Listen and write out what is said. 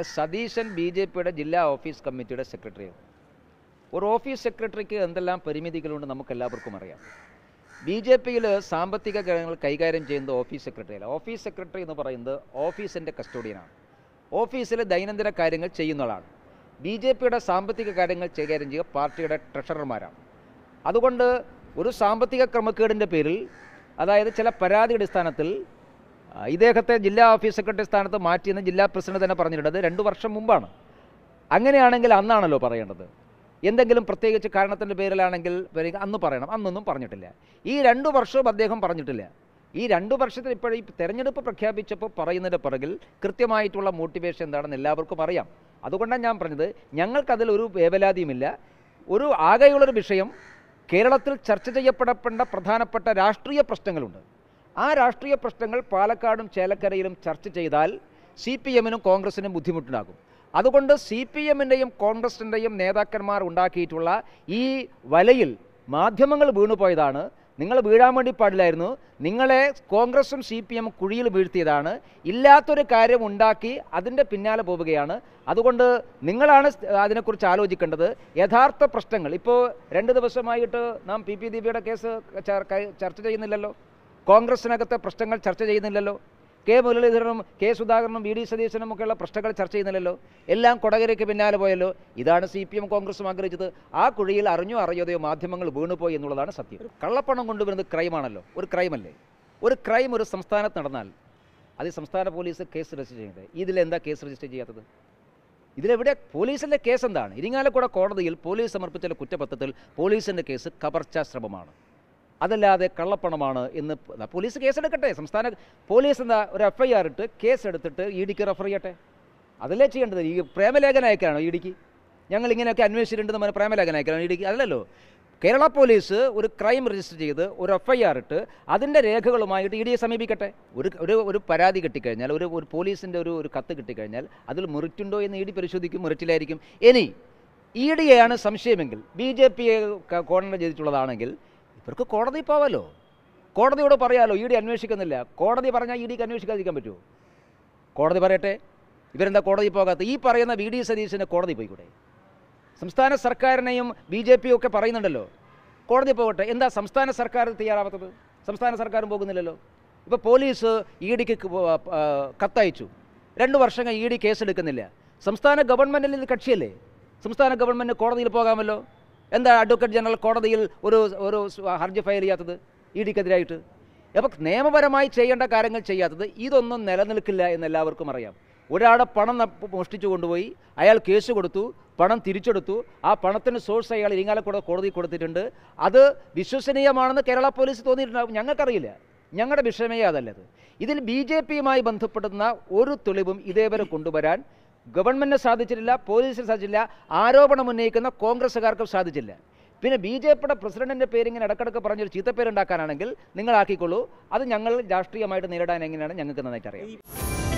അപ്പം Satheesan B J പിയുടെ ജില്ലാ ഓഫീസ് കമ്മിറ്റിയുടെ സെക്രട്ടറിയാണ് ഒരു ഓഫീസ് സെക്രട്ടറിക്ക് എന്തെല്ലാം പരിമിതികളുണ്ട് നമുക്ക് എല്ലാവർക്കും അറിയാം ബി ജെ പിയിൽ സാമ്പത്തിക കാര്യങ്ങൾ കൈകാര്യം ചെയ്യുന്നത് ഓഫീസ് സെക്രട്ടറിയല്ല ഓഫീസ് സെക്രട്ടറി എന്ന് പറയുന്നത് ഓഫീസിൻ്റെ കസ്റ്റോഡിയനാണ് ഓഫീസിലെ ദൈനംദിന കാര്യങ്ങൾ ചെയ്യുന്ന ആളാണ് ബി ജെ പിയുടെ സാമ്പത്തിക കാര്യങ്ങൾ കൈകാര്യം ചെയ്യുക പാർട്ടിയുടെ ട്രഷറർമാരാണ് അതുകൊണ്ട് ഒരു സാമ്പത്തിക ക്രമക്കേടിൻ്റെ പേരിൽ അതായത് ചില പരാതി അടിസ്ഥാനത്തിൽ ഇദ്ദേഹത്തെ ജില്ലാ ഓഫീസ് സെക്രട്ടറി സ്ഥാനത്ത് മാറ്റിയെന്ന് ജില്ലാ പ്രസിഡന്റ് തന്നെ പറഞ്ഞിട്ടുണ്ട് അത് രണ്ട് വർഷം മുമ്പാണ് അങ്ങനെയാണെങ്കിൽ അന്നാണല്ലോ പറയേണ്ടത് എന്തെങ്കിലും പ്രത്യേകിച്ച് കാരണത്തിൻ്റെ പേരിലാണെങ്കിൽ അന്ന് പറയണം അന്നൊന്നും പറഞ്ഞിട്ടില്ല ഈ രണ്ട് വർഷവും അദ്ദേഹം പറഞ്ഞിട്ടില്ല ഈ രണ്ട് വർഷത്തിൽ ഇപ്പോഴും ഈ തെരഞ്ഞെടുപ്പ് പ്രഖ്യാപിച്ചപ്പോൾ പറയുന്നതിൻ്റെ പിറകിൽ കൃത്യമായിട്ടുള്ള മോട്ടിവേഷൻ എന്താണെന്ന് എല്ലാവർക്കും അറിയാം അതുകൊണ്ടാണ് ഞാൻ പറഞ്ഞത് ഞങ്ങൾക്കതിൽ ഒരു വേവലാതിയുമില്ല ഒരു ആകെയുള്ളൊരു വിഷയം കേരളത്തിൽ ചർച്ച ചെയ്യപ്പെടേണ്ട പ്രധാനപ്പെട്ട രാഷ്ട്രീയ പ്രശ്നങ്ങളുണ്ട് ആ രാഷ്ട്രീയ പ്രശ്നങ്ങൾ പാലക്കാടും ചേലക്കരയിലും ചർച്ച ചെയ്താൽ സി പി എമ്മിനും കോൺഗ്രസിനും ബുദ്ധിമുട്ടുണ്ടാകും അതുകൊണ്ട് സി പി എമ്മിൻ്റെയും കോൺഗ്രസിൻ്റെയും നേതാക്കന്മാർ ഉണ്ടാക്കിയിട്ടുള്ള ഈ വലയിൽ മാധ്യമങ്ങൾ വീണുപോയതാണ് നിങ്ങൾ വീഴാൻ വേണ്ടി പാടില്ലായിരുന്നു നിങ്ങളെ കോൺഗ്രസും സി പി എമ്മും കുഴിയിൽ വീഴ്ത്തിയതാണ് ഇല്ലാത്തൊരു കാര്യം ഉണ്ടാക്കി അതിൻ്റെ പിന്നാലെ പോവുകയാണ് അതുകൊണ്ട് നിങ്ങളാണ് അതിനെക്കുറിച്ച് ആലോചിക്കേണ്ടത് യഥാർത്ഥ പ്രശ്നങ്ങൾ ഇപ്പോൾ രണ്ട് ദിവസമായിട്ട് നാം പി പി ദീപിയുടെ കേസ് ചർച്ച ചെയ്യുന്നില്ലല്ലോ കോൺഗ്രസിനകത്തെ പ്രശ്നങ്ങൾ ചർച്ച ചെയ്യുന്നില്ലല്ലോ കെ മുരളീധരനും കെ സുധാകരനും വി ഡി സതീശനും ഒക്കെയുള്ള പ്രശ്നങ്ങൾ ചർച്ച ചെയ്യുന്നില്ലല്ലോ എല്ലാം കൊടകരയ്ക്ക് പിന്നാലെ പോയല്ലോ ഇതാണ് സി പി എം കോൺഗ്രസും ആഗ്രഹിച്ചത് ആ കുഴിയിൽ അറിഞ്ഞോ അറിയാതെയോ മാധ്യമങ്ങൾ വീണുപോയി എന്നുള്ളതാണ് സത്യം കള്ളപ്പണം കൊണ്ടുവരുന്നത് ക്രൈമാണല്ലോ ഒരു ക്രൈമല്ലേ ഒരു ക്രൈം ഒരു സംസ്ഥാനത്ത് നടന്നാൽ അത് സംസ്ഥാന പോലീസ് കേസ് രജിസ്റ്റർ ചെയ്യുന്നത് ഇതിലെന്താ കേസ് രജിസ്റ്റർ ചെയ്യാത്തത് ഇതിലെവിടെ പോലീസിൻ്റെ കേസ് എന്താണ് ഇരിങ്ങാലക്കൂടെ കോടതിയിൽ പോലീസ് സമർപ്പിച്ച കുറ്റപത്രത്തിൽ പോലീസിൻ്റെ കേസ് കവർച്ചാശ്രമമാണ് അതല്ലാതെ കള്ളപ്പണമാണ് എന്ന് പോലീസ് കേസെടുക്കട്ടെ സംസ്ഥാന പോലീസ് എന്താ ഒരു എഫ്ഐആർ ഇട്ട് കേസെടുത്തിട്ട് ഇ ഡിക്ക് റെഫർ ചെയ്യട്ടെ അതല്ലേ ചെയ്യേണ്ടത് ഈ പ്രേമലേഖന അയക്കാണോ ഇ ഡിക്ക് ഞങ്ങൾ ഇങ്ങനെയൊക്കെ അന്വേഷിച്ചിട്ടുണ്ടെന്ന് പറഞ്ഞാൽ പ്രേമലേഖന അയക്കാണോ ഇ ഡിക്ക് അല്ലല്ലോ കേരള പോലീസ് ഒരു ക്രൈം രജിസ്റ്റർ ചെയ്ത് ഒരു എഫ്ഐആർ ഇട്ട് അതിൻ്റെ രേഖകളുമായിട്ട് ഇ ഡിയെ സമീപിക്കട്ടെ ഒരു ഒരു ഒരു പരാതി കിട്ടിക്കഴിഞ്ഞാൽ ഒരു ഒരു പോലീസിൻ്റെ ഒരു ഒരു കത്ത് കിട്ടിക്കഴിഞ്ഞാൽ അതിൽ മെറിറ്റുണ്ടോ എന്ന് ഇ ഡി പരിശോധിക്കും മെറിറ്റിലായിരിക്കും ഇനി ഇ ഡിയെയാണ് സംശയമെങ്കിൽ ബി ജെ പിയെ കോൺഗ്രസ് ചെയ്തിട്ടുള്ളതാണെങ്കിൽ ഇവർക്ക് കോടതി പോവാലോ കോടതിയോട് പറയാലോ ഇ ഡി അന്വേഷിക്കുന്നില്ല കോടതി പറഞ്ഞാൽ ഇ ഡിക്ക് അന്വേഷിക്കാതിരിക്കാൻ പറ്റുമോ കോടതി പറയട്ടെ ഇവരെന്താ കോടതി പോകാത്ത ഈ പറയുന്ന വി ഡി സതീശിനെ കോടതി പോയിക്കൂടെ സംസ്ഥാന സർക്കാരിനെയും ബി ജെ പി ഒക്കെ പറയുന്നുണ്ടല്ലോ കോടതി പോകട്ടെ എന്താ സംസ്ഥാന സർക്കാർ തയ്യാറാവാത്തത് സംസ്ഥാന സർക്കാരും പോകുന്നില്ലല്ലോ ഇപ്പോൾ പോലീസ് ഇ ഡിക്ക് കത്തയച്ചു രണ്ട് വർഷം ഇ ഡി കേസെടുക്കുന്നില്ല സംസ്ഥാന ഗവൺമെൻറ്റിൽ കക്ഷിയല്ലേ സംസ്ഥാന ഗവൺമെൻറ് കോടതിയിൽ പോകാമല്ലോ എന്താ അഡ്വക്കേറ്റ് ജനറൽ കോടതിയിൽ ഒരു ഒരു ഹർജി ഫയൽ ചെയ്യാത്തത് ഇ ഡിക്കെതിരായിട്ട് അപ്പോൾ നിയമപരമായി ചെയ്യേണ്ട കാര്യങ്ങൾ ചെയ്യാത്തത് ഇതൊന്നും നിലനിൽക്കില്ല എന്ന് എല്ലാവർക്കും അറിയാം ഒരാളെ പണം മോഷ്ടിച്ചു കൊണ്ടുപോയി അയാൾ കേസ് കൊടുത്തു പണം തിരിച്ചെടുത്തു ആ പണത്തിന് സോഴ്സ് അയാൾ ഇരിങ്ങാലക്കൂടെ കോടതി കൊടുത്തിട്ടുണ്ട് അത് വിശ്വസനീയമാണെന്ന് കേരള പോലീസ് തോന്നിയിട്ടുണ്ടാവും ഞങ്ങൾക്കറിയില്ല ഞങ്ങളുടെ വിഷയമേ അതല്ലത് ഇതിൽ ബി ജെ പിയുമായി ബന്ധപ്പെടുന്ന ഒരു തെളിവും ഇതേവരെ കൊണ്ടുവരാൻ ഗവൺമെൻറ്റിന് സാധിച്ചിട്ടില്ല പോലീസിന് സാധിച്ചില്ല ആരോപണം ഉന്നയിക്കുന്ന കോൺഗ്രസ്സുകാർക്കും സാധിച്ചില്ല പിന്നെ ബി ജെ പിയുടെ പ്രസിഡന്റിൻ്റെ പേരിങ്ങനെ ഇടക്കിടക്ക് പറഞ്ഞൊരു ചീത്തപ്പേരുണ്ടാക്കാനാണെങ്കിൽ നിങ്ങളാക്കിക്കൊള്ളൂ അത് ഞങ്ങൾ രാഷ്ട്രീയമായിട്ട് നേരിടാൻ എങ്ങനെയാണ് ഞങ്ങൾക്ക് നന്നായിട്ട് അറിയാം